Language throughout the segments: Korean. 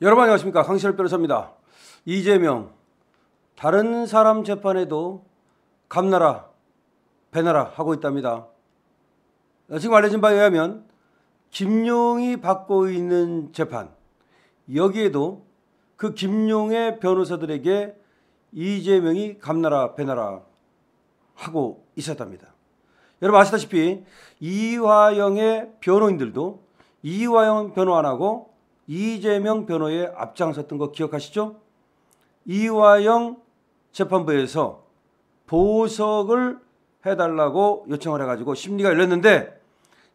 여러분 안녕하십니까 강신열 변호사입니다. 이재명 다른 사람 재판에도 감나라 배나라 하고 있답니다. 지금 알려진 바에 의하면 김용이 받고 있는 재판 여기에도 그 김용의 변호사들에게 이재명이 감나라 배나라 하고 있었답니다. 여러분 아시다시피 이화영의 변호인들도 이화영 변호 안 하고 이재명 변호의 앞장섰던 거 기억하시죠? 이화영 재판부에서 보석을 해달라고 요청을 해가지고 심리가 열렸는데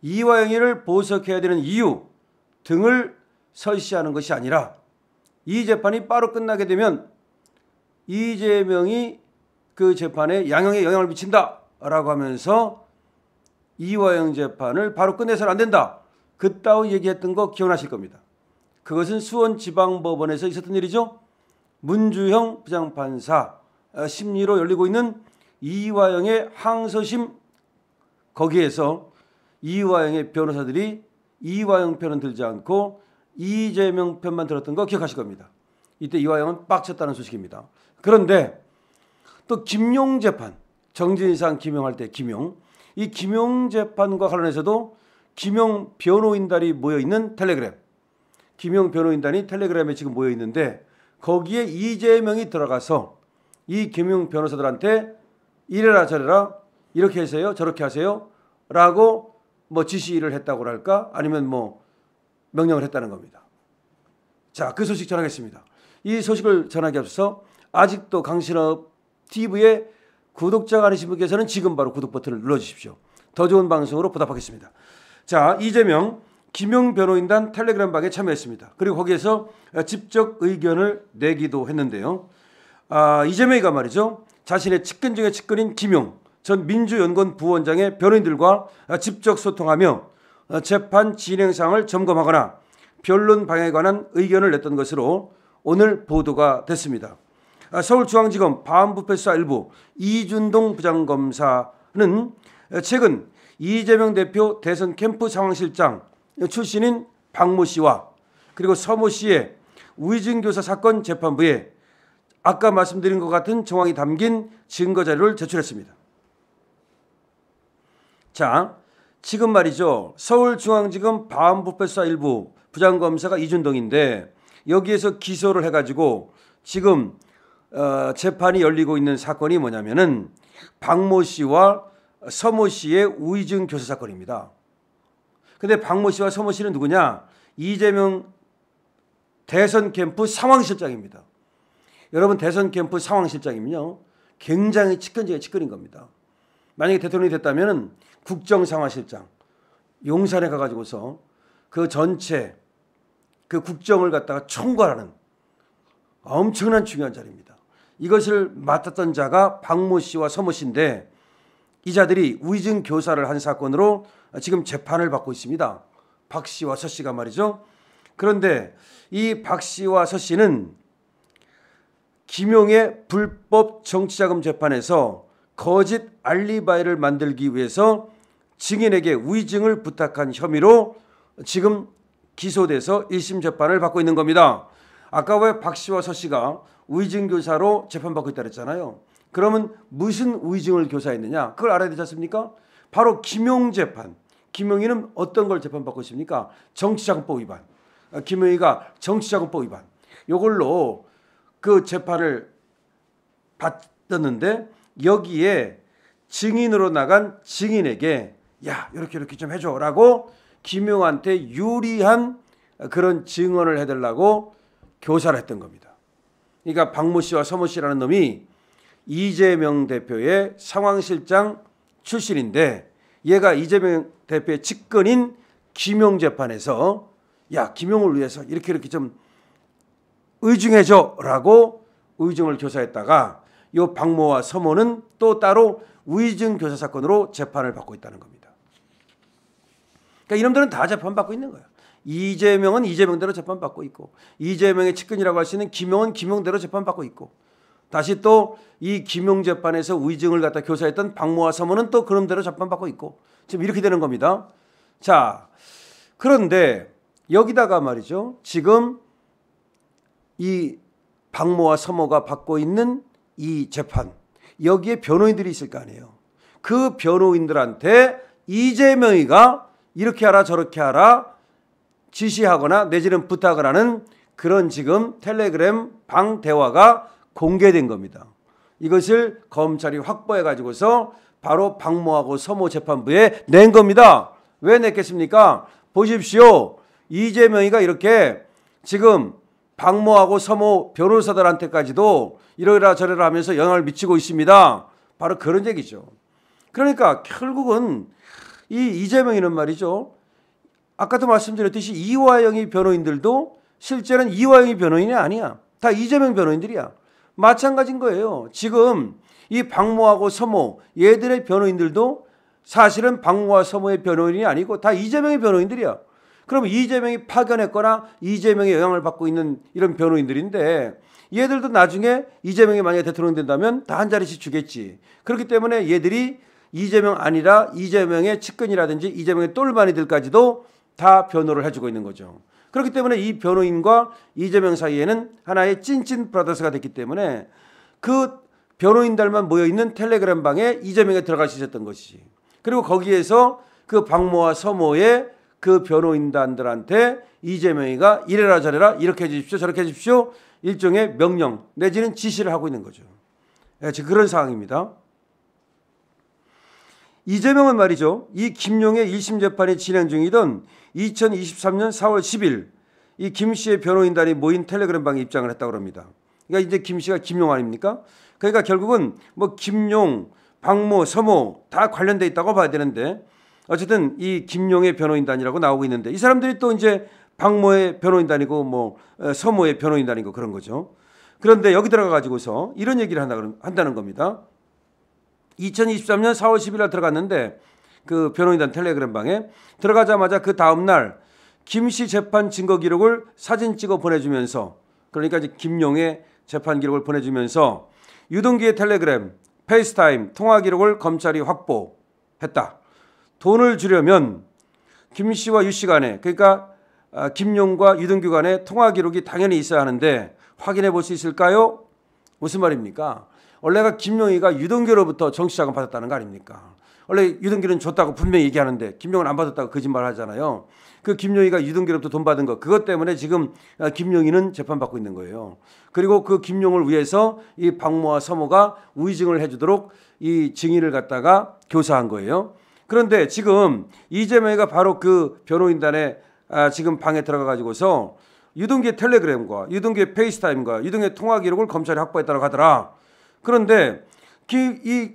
이화영이를 보석해야 되는 이유 등을 설시하는 것이 아니라 이 재판이 바로 끝나게 되면 이재명이 그 재판에 양형에 영향을 미친다라고 하면서 이화영 재판을 바로 끝내서는 안 된다. 그따위 얘기했던 거 기억나실 겁니다. 그것은 수원지방법원에서 있었던 일이죠. 문주형 부장판사 어, 심리로 열리고 있는 이화영의 항소심 거기에서 이화영의 변호사들이 이화영 편은 들지 않고 이재명 편만 들었던 거 기억하실 겁니다. 이때 이화영은 빡쳤다는 소식입니다. 그런데 또 김용 재판 정진상 김용할 때 김용 이 김용 재판과 관련해서도 김용 변호인단이 모여 있는 텔레그램 김용 변호인단이 텔레그램에 지금 모여 있는데 거기에 이재명이 들어가서 이 김용 변호사들한테 이래라 저래라 이렇게 하세요 저렇게 하세요 라고 뭐 지시를 했다고 할까 아니면 뭐 명령을 했다는 겁니다. 자 그 소식 전하겠습니다. 이 소식을 전하기 앞서 아직도 강신업 TV의 구독자가 아니신 분께서는 지금 바로 구독 버튼을 눌러주십시오. 더 좋은 방송으로 보답하겠습니다. 자 이재명 김영 변호인단 텔레그램 방에 참여했습니다. 그리고 거기에서 직접 의견을 내기도 했는데요. 아, 이재명이가 말이죠. 자신의 측근 중에 측근인 김용 전 민주연구원 부원장의 변호인들과 직접 소통하며 재판 진행상을 점검하거나 변론 방에 관한 의견을 냈던 것으로 오늘 보도가 됐습니다. 아, 서울중앙지검 반부패수사 일부 이준동 부장검사는 최근 이재명 대표 대선 캠프 상황실장 출신인 박모 씨와 그리고 서모 씨의 우이진 교사 사건 재판부에 아까 말씀드린 것 같은 정황이 담긴 증거 자료를 제출했습니다. 자, 지금 말이죠. 서울중앙지검 바부패수사 일부 부장검사가 이준동인데 여기에서 기소를 해가지고 지금 어, 재판이 열리고 있는 사건이 뭐냐면은 박모 씨와 서모 씨의 우이증 교사 사건입니다. 근데 박모 씨와 서모 씨는 누구냐? 이재명 대선 캠프 상황실장입니다. 여러분 대선 캠프 상황실장이면요. 굉장히 측근 중에 측근인 겁니다. 만약에 대통령이 됐다면 국정상황실장 용산에 가가지고서 그 전체 그 국정을 갖다가 총괄하는 엄청난 중요한 자리입니다. 이것을 맡았던 자가 박모 씨와 서모 씨인데 이 자들이 위증 교사를 한 사건으로 지금 재판을 받고 있습니다. 박 씨와 서 씨가 말이죠. 그런데 이 박 씨와 서 씨는 김용의 불법 정치자금 재판에서 거짓 알리바이를 만들기 위해서 증인에게 위증을 부탁한 혐의로 지금 기소돼서 1심 재판을 받고 있는 겁니다. 아까 왜 박 씨와 서 씨가 위증 교사로 재판받고 있다 그랬잖아요. 그러면 무슨 위증을 교사했느냐? 그걸 알아야 되지 않습니까? 바로 김용 재판. 김영희는 어떤 걸 재판받고 있습니까? 정치자금법 위반. 아, 김용희가 정치자금법 위반. 요걸로 그 재판을 받았는데 여기에 증인으로 나간 증인에게 야 이렇게 이렇게 좀 해줘라고 김용한테 유리한 그런 증언을 해달라고 교사를 했던 겁니다. 그러니까 박모 씨와 서모 씨라는 놈이 이재명 대표의 상황실장 출신인데 얘가 이재명 대표의 직근인 김용 재판에서 야 김용을 위해서 이렇게 이렇게 좀 의증해줘라고 의증을 교사했다가 이 박모와 서모는 또 따로 위증 교사 사건으로 재판을 받고 있다는 겁니다. 그러니까 이놈들은 다 재판 받고 있는 거예요 이재명은 이재명대로 재판 받고 있고 이재명의 측근이라고 할 수 있는 김용은 김용대로 재판 받고 있고 다시 또 이 김용 재판에서 의증을 갖다 교사했던 박모아 사모는 또 그런대로 재판받고 있고 지금 이렇게 되는 겁니다. 자, 그런데 여기다가 말이죠. 지금 이박모아 서모가 받고 있는 이 재판 여기에 변호인들이 있을 거 아니에요. 그 변호인들한테 이재명이가 이렇게 하라 저렇게 하라 지시하거나 내지는 부탁을 하는 그런 지금 텔레그램 방 대화가 공개된 겁니다. 이것을 검찰이 확보해 가지고서 바로 박모하고 서모 재판부에 낸 겁니다. 왜 냈겠습니까? 보십시오. 이재명이가 이렇게 지금 박모하고 서모 변호사들한테까지도 이러라 저러라 하면서 영향을 미치고 있습니다. 바로 그런 얘기죠. 그러니까 결국은 이 이재명이는 말이죠. 아까도 말씀드렸듯이 이화영이 변호인들도 실제는 이화영이 변호인이 아니야. 다 이재명 변호인들이야. 마찬가지인 거예요. 지금 이 박모하고 서모 얘들의 변호인들도 사실은 박모와 서모의 변호인이 아니고 다 이재명의 변호인들이야. 그럼 이재명이 파견했거나 이재명의 영향을 받고 있는 이런 변호인들인데 얘들도 나중에 이재명이 만약에 대통령 된다면 다 한 자리씩 주겠지. 그렇기 때문에 얘들이 이재명 아니라 이재명의 측근이라든지 이재명의 똘바니들까지도다 변호를 해주고 있는 거죠. 그렇기 때문에 이 변호인과 이재명 사이에는 하나의 찐찐 브라더스가 됐기 때문에 그 변호인들만 모여 있는 텔레그램 방에 이재명이 들어갈 수 있었던 것이지. 그리고 거기에서 그 박모와 서모의 그 변호인단들한테 이재명이가 이래라 저래라 이렇게 해주십시오 저렇게 해주십시오 일종의 명령 내지는 지시를 하고 있는 거죠. 예, 지금 그런 상황입니다. 이재명은 말이죠. 이 김용의 1심 재판이 진행 중이던 2023년 4월 10일 이 김 씨의 변호인단이 모인 텔레그램방에 입장을 했다고 합니다. 그러니까 이제 김 씨가 김용 아닙니까? 그러니까 결국은 뭐 김용, 박모, 서모 다 관련돼 있다고 봐야 되는데 어쨌든 이 김용의 변호인단이라고 나오고 있는데 이 사람들이 또 이제 박모의 변호인단이고 뭐 어, 서모의 변호인단이고 그런 거죠. 그런데 여기 들어가 가지고서 이런 얘기를 한다 한다는 겁니다. 2023년 4월 10일 날 들어갔는데 그 변호인단 텔레그램 방에 들어가자마자 그 다음 날 김 씨 재판 증거 기록을 사진 찍어 보내주면서 그러니까 이제 김용의 재판 기록을 보내주면서 유동기의 텔레그램, 페이스타임 통화 기록을 검찰이 확보했다. 돈을 주려면 김 씨와 유 씨 간에 그러니까 아, 김용과 유동규 간의 통화 기록이 당연히 있어야 하는데 확인해 볼 수 있을까요? 무슨 말입니까? 원래가 김용희가 유동규로부터 정치자금 받았다는 거 아닙니까? 원래 유동규는 줬다고 분명히 얘기하는데 김용은 안 받았다고 거짓말 하잖아요. 그 김용희가 유동규로부터 돈 받은 거 그것 때문에 지금 어, 김용희는 재판받고 있는 거예요. 그리고 그 김용을 위해서 이 박모와 서모가 우의증을 해주도록 이 증인을 갖다가 교사한 거예요. 그런데 지금 이재명이가 바로 그 변호인단에 아, 지금 방에 들어가 가지고서 유동규의 텔레그램과 유동규의 페이스타임과 유동규의 통화 기록을 검찰이 확보했다고 하더라. 그런데 기, 이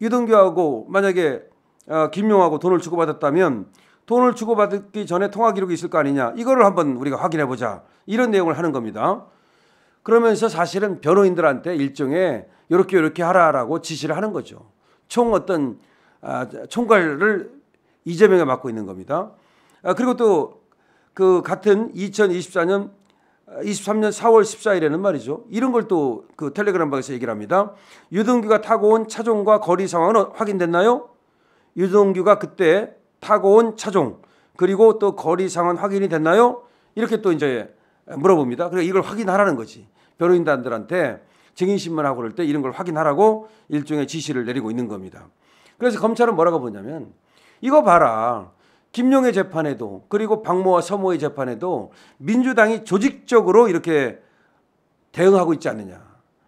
유동규하고 만약에 어, 김용하고 돈을 주고받았다면 돈을 주고받기 전에 통화 기록이 있을 거 아니냐. 이거를 한번 우리가 확인해 보자. 이런 내용을 하는 겁니다. 그러면서 사실은 변호인들한테 일종의 이렇게 이렇게 하라라고 지시를 하는 거죠. 총 어떤 아, 총괄을 이재명이 맡고 있는 겁니다. 아, 그리고 또 그 같은 2024년 23년 4월 14일에는 말이죠. 이런 걸 또 그 텔레그램 방에서 얘기를 합니다. 유동규가 타고 온 차종과 거리 상황은 어, 확인됐나요? 유동규가 그때 타고 온 차종 그리고 또 거리 상황 확인이 됐나요? 이렇게 또 이제 물어봅니다. 그래 그러니까 이걸 확인하라는 거지. 변호인단들한테 증인신문하고 그럴 때 이런 걸 확인하라고 일종의 지시를 내리고 있는 겁니다. 그래서 검찰은 뭐라고 보냐면 이거 봐라. 김용의 재판에도 그리고 박모와 서모의 재판에도 민주당이 조직적으로 이렇게 대응하고 있지 않느냐.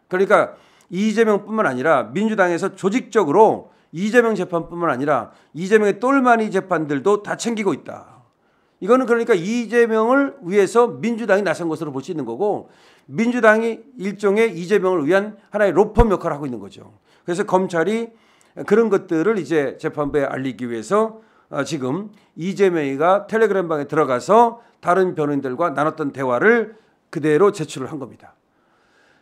그러니까 이재명뿐만 아니라 민주당에서 조직적으로 이재명 재판뿐만 아니라 이재명의 똘마니 재판들도 다 챙기고 있다. 이거는 그러니까 이재명을 위해서 민주당이 나선 것으로 볼 수 있는 거고 민주당이 일종의 이재명을 위한 하나의 로펌 역할을 하고 있는 거죠. 그래서 검찰이 그런 것들을 이제 재판부에 알리기 위해서 어, 지금 이재명이가 텔레그램 방에 들어가서 다른 변호인들과 나눴던 대화를 그대로 제출을 한 겁니다.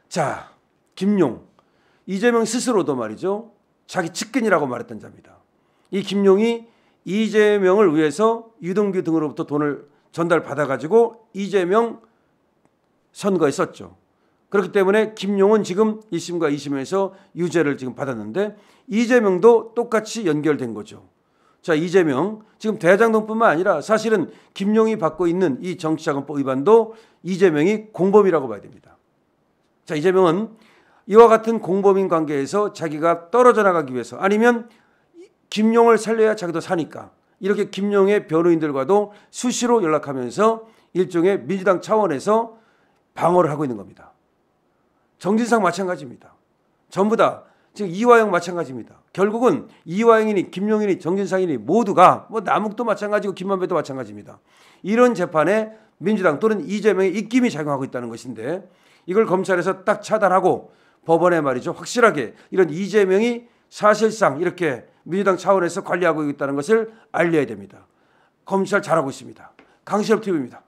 자, 김용. 이재명 스스로도 말이죠. 자기 측근이라고 말했던 자입니다. 이 김용이 이재명을 위해서 유동규 등으로부터 돈을 전달받아가지고 이재명 선거에 썼죠. 그렇기 때문에 김용은 지금 1심과 2심에서 유죄를 지금 받았는데 이재명도 똑같이 연결된 거죠. 자, 이재명 지금 대장동뿐만 아니라 사실은 김용이 받고 있는 이 정치자금법 위반도 이재명이 공범이라고 봐야 됩니다. 자, 이재명은 이와 같은 공범인 관계에서 자기가 떨어져 나가기 위해서 아니면 김용을 살려야 자기도 사니까 이렇게 김용의 변호인들과도 수시로 연락하면서 일종의 민주당 차원에서 방어를 하고 있는 겁니다. 정진상 마찬가지입니다. 전부 다지 이화영 마찬가지입니다. 결국은 이화영이니 김용인이 정진상이니 모두가 뭐 남욱도 마찬가지고 김만배도 마찬가지입니다. 이런 재판에 민주당 또는 이재명의 입김이 작용하고 있다는 것인데 이걸 검찰에서 딱 차단하고 법원에 말이죠. 확실하게 이런 이재명이 사실상 이렇게 민주당 차원에서 관리하고 있다는 것을 알려야 됩니다. 검찰 잘하고 있습니다. 강시협 TV입니다.